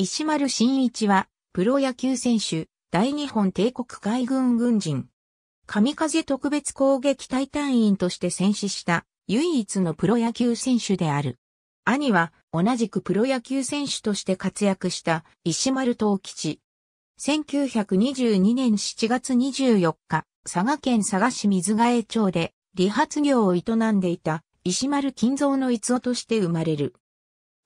石丸新一は、プロ野球選手、大日本帝国海軍軍人。神風特別攻撃隊隊員として戦死した唯一のプロ野球選手である。兄は同じくプロ野球選手として活躍した石丸東吉。1922年7月24日、佐賀県佐賀市水ヶ江町で理髪業を営んでいた石丸金蔵の逸夫として生まれる。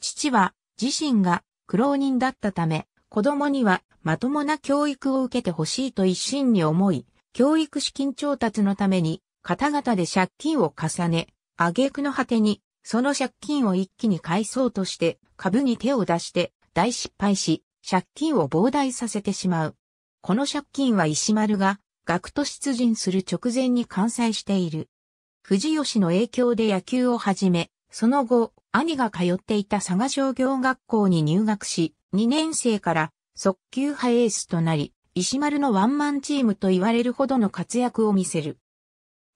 父は自身が苦労人だったため、子供にはまともな教育を受けてほしいと一心に思い、教育資金調達のために、方々で借金を重ね、挙句の果てに、その借金を一気に返そうとして、株に手を出して大失敗し、借金を膨大させてしまう。この借金は石丸が、学徒出陣する直前に完済している。藤吉の影響で野球を始め、その後、兄が通っていた佐賀商業学校に入学し、2年生から速球派エースとなり、石丸のワンマンチームと言われるほどの活躍を見せる。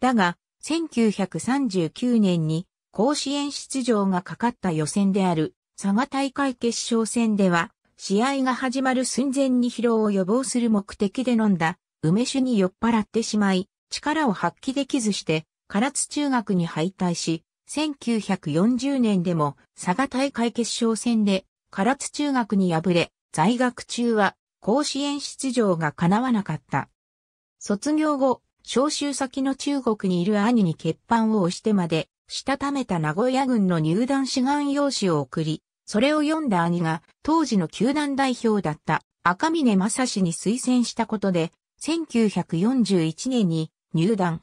だが、1939年に甲子園出場がかかった予選である佐賀大会決勝戦では、試合が始まる寸前に疲労を予防する目的で飲んだ梅酒に酔っ払ってしまい、力を発揮できずして、唐津中学に敗退し、1940年でも佐賀大会決勝戦で唐津中学に敗れ、在学中は甲子園出場が叶わなかった。卒業後、召集先の中国にいる兄に欠板を押してまで、したためた名古屋軍の入団志願用紙を送り、それを読んだ兄が当時の球団代表だった赤峰正史に推薦したことで、1941年に入団。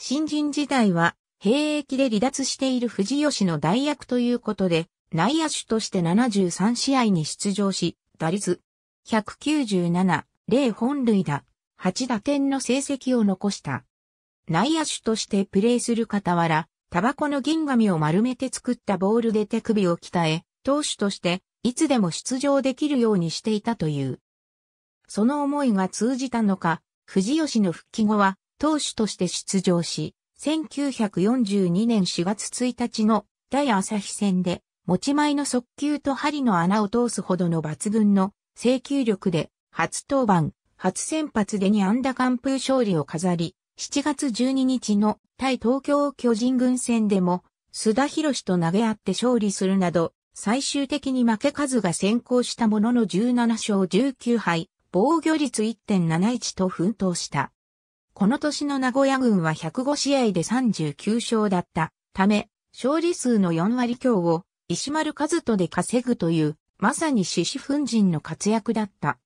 新人時代は兵役で離脱している藤吉の代役ということで、内野手として73試合に出場し、打率197、0本塁打、8打点の成績を残した。内野手としてプレーする傍ら、タバコの銀紙を丸めて作ったボールで手首を鍛え、投手としていつでも出場できるようにしていたという。その思いが通じたのか、藤吉の復帰後は投手として出場し、1942年4月1日の大朝日戦で、持ち前の速球と針の穴を通すほどの抜群の制球力で、初登板、初先発で2安打完封勝利を飾り、7月12日の対東京巨人軍戦でも、須田博士と投げ合って勝利するなど、最終的に負け数が先行したものの17勝19敗、防御率1.71と奮闘した。この年の名古屋軍は105試合で39勝だったため、勝利数の4割強を石丸和人で稼ぐという、まさに獅子奮陣の活躍だった。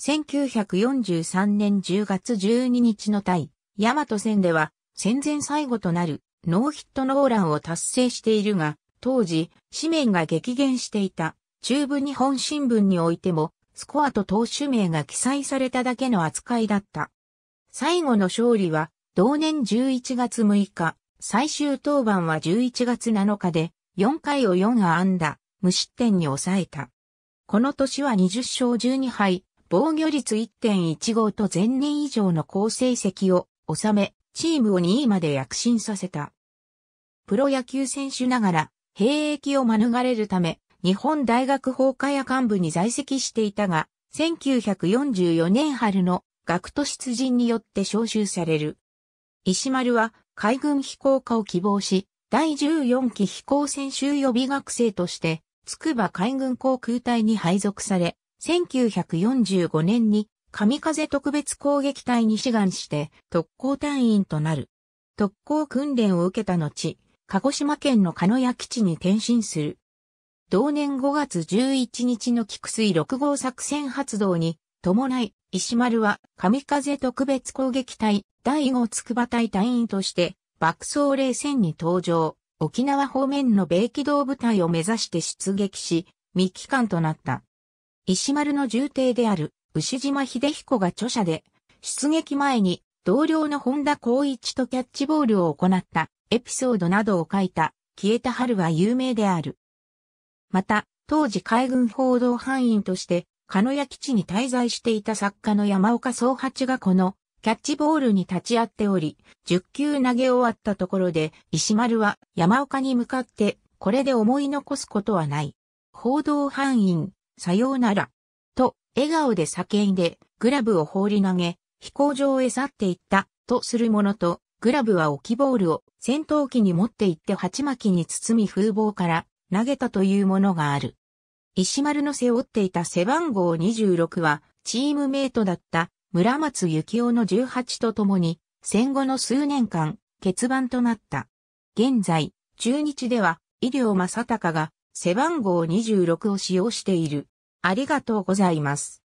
1943年10月12日の対、大和戦では、戦前最後となるノーヒットノーランを達成しているが、当時、紙面が激減していた、中部日本新聞においても、スコアと投手名が記載されただけの扱いだった。最後の勝利は、同年11月6日、最終登板は11月7日で、4回を4安打、無失点に抑えた。この年は20勝12敗、防御率1.15と前年以上の好成績を収め、チームを2位まで躍進させた。プロ野球選手ながら、兵役を免れるため、日本大学法科や幹部に在籍していたが、1944年春の学徒出陣によって召集される。石丸は海軍飛行科を希望し、第14期飛行専修予備学生として、筑波海軍航空隊に配属され、1945年に神風特別攻撃隊に志願して特攻隊員となる。特攻訓練を受けた後、鹿児島県の鹿屋基地に転身する。同年5月11日の菊水6号作戦発動に伴い、石丸は、神風特別攻撃隊、第5筑波隊隊員として、爆走冷戦に登場、沖縄方面の米機動部隊を目指して出撃し、未帰還となった。石丸の重帝である、牛島秀彦が著者で、出撃前に、同僚の本田光一とキャッチボールを行ったエピソードなどを書いた消えた春は有名である。また、当時海軍報道範囲として鹿屋基地に滞在していた作家の山岡総八がこのキャッチボールに立ち会っており、10球投げ終わったところで、石丸は山岡に向かって、これで思い残すことはない。報道範囲、さようなら。と、笑顔で叫んで、グラブを放り投げ、飛行場へ去っていった、とするものと、グラブは置きボールを戦闘機に持って行って鉢巻きに包み風貌から投げたというものがある。石丸の背負っていた背番号26は、チームメイトだった村松幸雄の18と共に、戦後の数年間、欠番となった。現在、中日では、医療正隆が背番号26を使用している。ありがとうございます。